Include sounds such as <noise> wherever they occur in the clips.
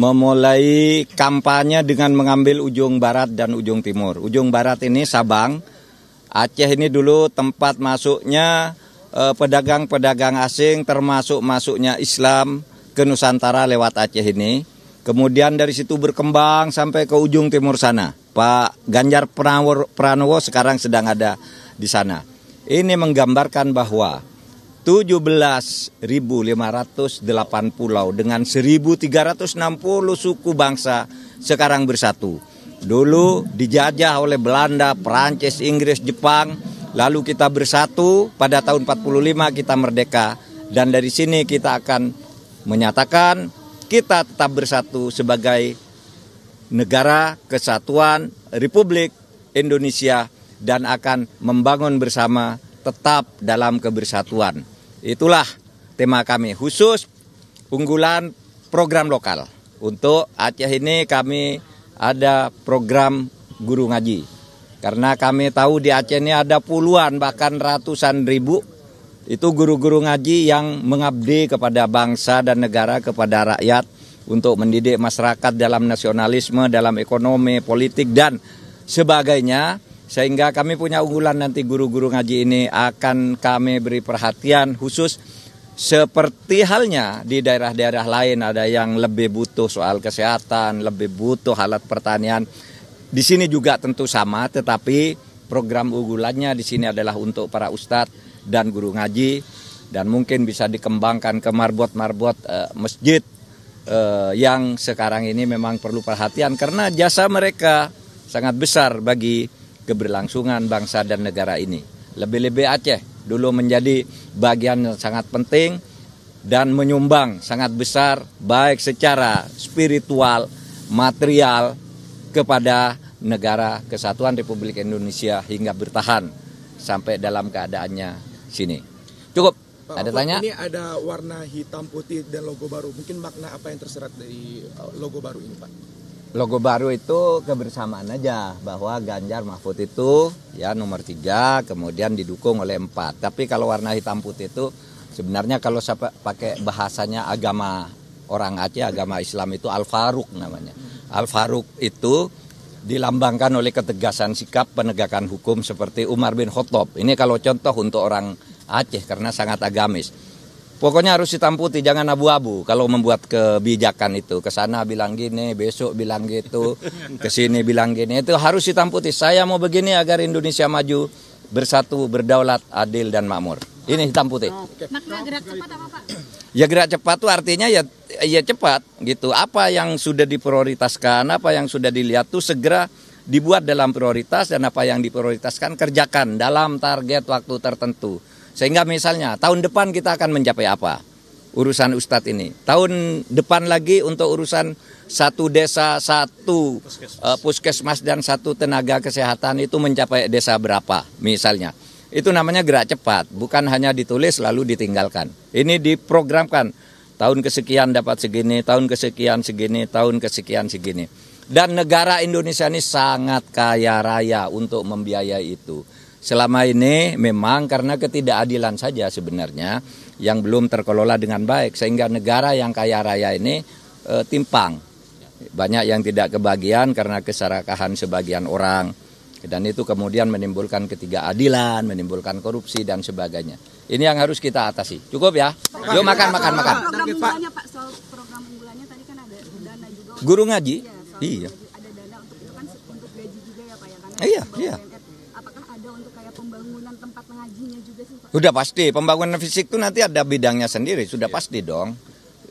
memulai kampanye dengan mengambil ujung barat dan ujung timur. Ujung barat ini Sabang, Aceh ini dulu tempat masuknya eh, pedagang-pedagang asing termasuk masuknya Islam ke Nusantara lewat Aceh ini. Kemudian dari situ berkembang sampai ke ujung timur sana. Pak Ganjar Pranowo, Pranowo sekarang sedang ada di sana. Ini menggambarkan bahwa 17.508 pulau dengan 1.360 suku bangsa sekarang bersatu. Dulu dijajah oleh Belanda, Perancis, Inggris, Jepang, lalu kita bersatu pada tahun 45 kita merdeka dan dari sini kita akan menyatakan kita tetap bersatu sebagai negara kesatuan Republik Indonesia dan akan membangun bersama tetap dalam kebersatuan. Itulah tema kami khusus unggulan program lokal. Untuk Aceh ini kami ada program guru ngaji. Karena kami tahu di Aceh ini ada puluhan bahkan ratusan ribu itu guru-guru ngaji yang mengabdi kepada bangsa dan negara kepada rakyat untuk mendidik masyarakat dalam nasionalisme, dalam ekonomi, politik dan sebagainya sehingga kami punya unggulan nanti guru-guru ngaji ini akan kami beri perhatian khusus seperti halnya di daerah-daerah lain ada yang lebih butuh soal kesehatan, lebih butuh alat pertanian. Di sini juga tentu sama tetapi program unggulannya di sini adalah untuk para ustadz dan guru ngaji dan mungkin bisa dikembangkan ke marbot-marbot e, masjid eh, yang sekarang ini memang perlu perhatian karena jasa mereka sangat besar bagi keberlangsungan bangsa dan negara ini. Lebih-lebih Aceh dulu menjadi bagian yang sangat penting dan menyumbang sangat besar baik secara spiritual, material kepada negara kesatuan Republik Indonesia hingga bertahan sampai dalam keadaannya sini. Cukup. Pak ada tanya? Ini ada warna hitam putih dan logo baru. Mungkin makna apa yang terserat dari eh, logo baru ini, Pak? logo baru itu kebersamaan aja bahwa Ganjar Mahfud itu ya nomor tiga kemudian didukung oleh empat tapi kalau warna hitam putih itu sebenarnya kalau saya pakai bahasanya agama orang Aceh agama Islam itu Al Faruq namanya Al Faruq itu dilambangkan oleh ketegasan sikap penegakan hukum seperti Umar bin Khattab ini kalau contoh untuk orang Aceh karena sangat agamis Pokoknya harus hitam putih, jangan abu-abu kalau membuat kebijakan itu. Ke sana bilang gini, besok bilang gitu, ke sini bilang gini. Itu harus hitam putih. Saya mau begini agar Indonesia maju, bersatu, berdaulat, adil dan makmur. Ini hitam putih. Makna gerak cepat apa, Pak? Ya gerak cepat itu artinya ya ya cepat gitu. Apa yang sudah diprioritaskan, apa yang sudah dilihat tuh segera dibuat dalam prioritas dan apa yang diprioritaskan kerjakan dalam target waktu tertentu. Sehingga misalnya tahun depan kita akan mencapai apa? Urusan Ustadz ini. Tahun depan lagi untuk urusan satu desa, satu puskesmas, uh, puskesmas dan satu tenaga kesehatan itu mencapai desa berapa misalnya. Itu namanya gerak cepat, bukan hanya ditulis lalu ditinggalkan. Ini diprogramkan. Tahun kesekian dapat segini, tahun kesekian segini, tahun kesekian segini. Dan negara Indonesia ini sangat kaya raya untuk membiayai itu. Selama ini memang karena ketidakadilan saja sebenarnya yang belum terkelola dengan baik sehingga negara yang kaya raya ini e, timpang. Banyak yang tidak kebagian karena keserakahan sebagian orang dan itu kemudian menimbulkan ketidakadilan, menimbulkan korupsi dan sebagainya. Ini yang harus kita atasi. Cukup ya. Yuk makan makan makan. Kan Guru ngaji? Iya, iya untuk kayak pembangunan tempat mengajinya juga sih Pak? Sudah pasti, pembangunan fisik itu nanti ada bidangnya sendiri, sudah yeah. pasti dong.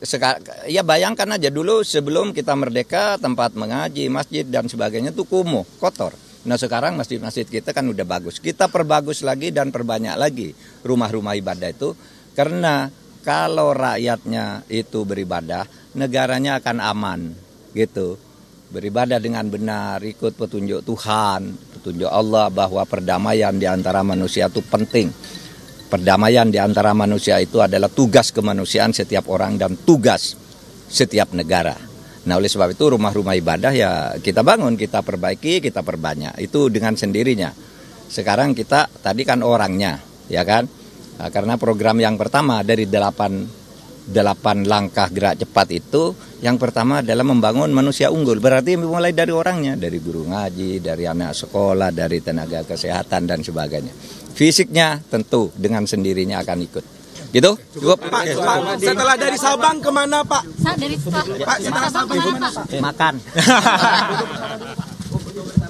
Sekar ya bayangkan aja dulu sebelum kita merdeka tempat mengaji, masjid dan sebagainya itu kumuh, kotor. Nah sekarang masjid-masjid kita kan udah bagus. Kita perbagus lagi dan perbanyak lagi rumah-rumah ibadah itu karena kalau rakyatnya itu beribadah, negaranya akan aman gitu. Beribadah dengan benar, ikut petunjuk Tuhan, petunjuk Allah bahwa perdamaian di antara manusia itu penting. Perdamaian di antara manusia itu adalah tugas kemanusiaan setiap orang dan tugas setiap negara. Nah, oleh sebab itu rumah-rumah ibadah ya kita bangun, kita perbaiki, kita perbanyak. Itu dengan sendirinya. Sekarang kita tadi kan orangnya, ya kan? Nah, karena program yang pertama dari delapan delapan langkah gerak cepat itu yang pertama adalah membangun manusia unggul berarti mulai dari orangnya dari guru ngaji dari anak sekolah dari tenaga kesehatan dan sebagainya fisiknya tentu dengan sendirinya akan ikut gitu cukup pak, cukup. pak setelah dari Sabang kemana pak dari Pak setelah Sabang kemana pak makan <laughs>